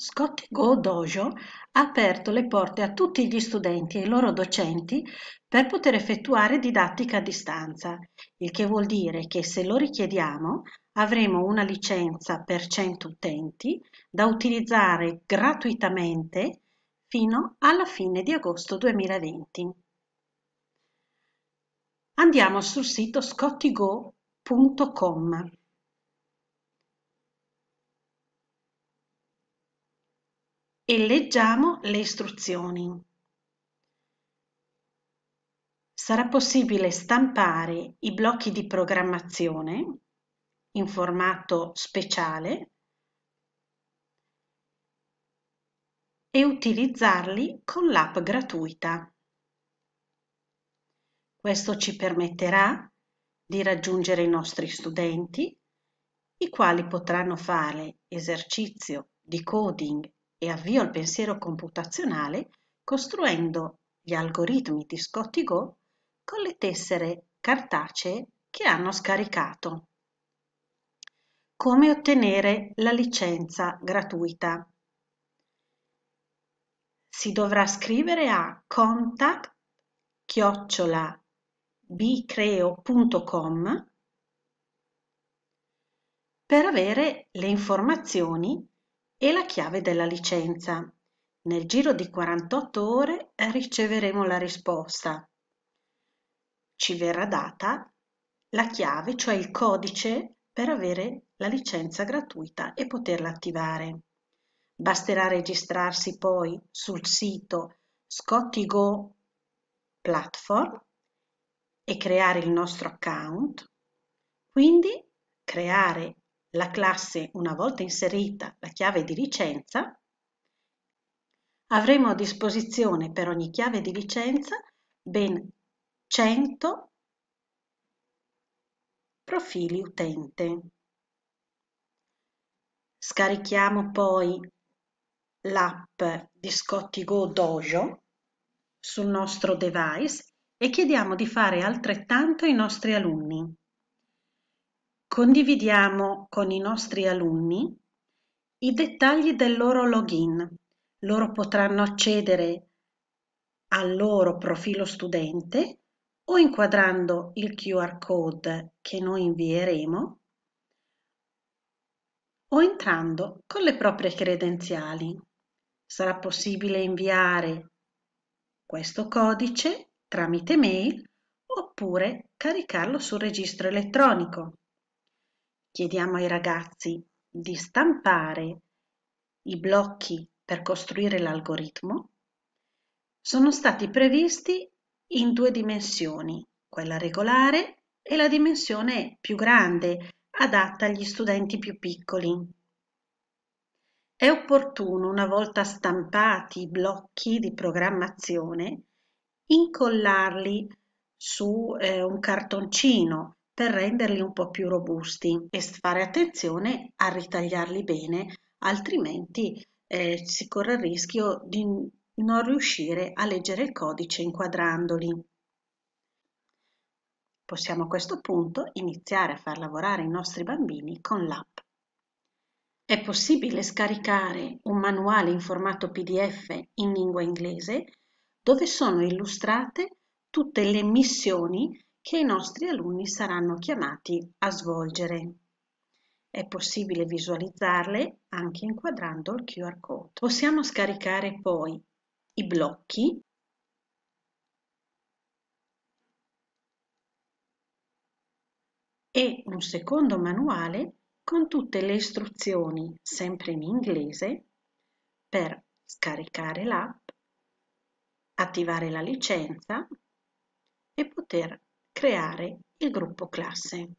Scott Go Dojo ha aperto le porte a tutti gli studenti e i loro docenti per poter effettuare didattica a distanza, il che vuol dire che se lo richiediamo avremo una licenza per 100 utenti da utilizzare gratuitamente fino alla fine di agosto 2020. Andiamo sul sito scottigo.com e leggiamo le istruzioni. Sarà possibile stampare i blocchi di programmazione in formato speciale e utilizzarli con l'app gratuita. Questo ci permetterà di raggiungere i nostri studenti, i quali potranno fare esercizio di coding e avvio il pensiero computazionale costruendo gli algoritmi di Scotty Go con le tessere cartacee che hanno scaricato. Come ottenere la licenza gratuita? Si dovrà scrivere a contact bicreo.com per avere le informazioni e la chiave della licenza. Nel giro di 48 ore riceveremo la risposta. Ci verrà data la chiave, cioè il codice per avere la licenza gratuita e poterla attivare. Basterà registrarsi poi sul sito Scottigo Platform e creare il nostro account, quindi creare la classe una volta inserita la chiave di licenza, avremo a disposizione per ogni chiave di licenza ben 100 profili utente. Scarichiamo poi l'app di Scotty Go Dojo sul nostro device e chiediamo di fare altrettanto ai nostri alunni. Condividiamo con i nostri alunni i dettagli del loro login. Loro potranno accedere al loro profilo studente o inquadrando il QR code che noi invieremo o entrando con le proprie credenziali. Sarà possibile inviare questo codice tramite mail oppure caricarlo sul registro elettronico chiediamo ai ragazzi di stampare i blocchi per costruire l'algoritmo, sono stati previsti in due dimensioni, quella regolare e la dimensione più grande, adatta agli studenti più piccoli. È opportuno, una volta stampati i blocchi di programmazione, incollarli su eh, un cartoncino per renderli un po' più robusti e fare attenzione a ritagliarli bene, altrimenti eh, si corre il rischio di non riuscire a leggere il codice inquadrandoli. Possiamo a questo punto iniziare a far lavorare i nostri bambini con l'app. È possibile scaricare un manuale in formato PDF in lingua inglese dove sono illustrate tutte le missioni che i nostri alunni saranno chiamati a svolgere. È possibile visualizzarle anche inquadrando il QR code. Possiamo scaricare poi i blocchi e un secondo manuale con tutte le istruzioni, sempre in inglese, per scaricare l'app, attivare la licenza e poter creare il gruppo classe.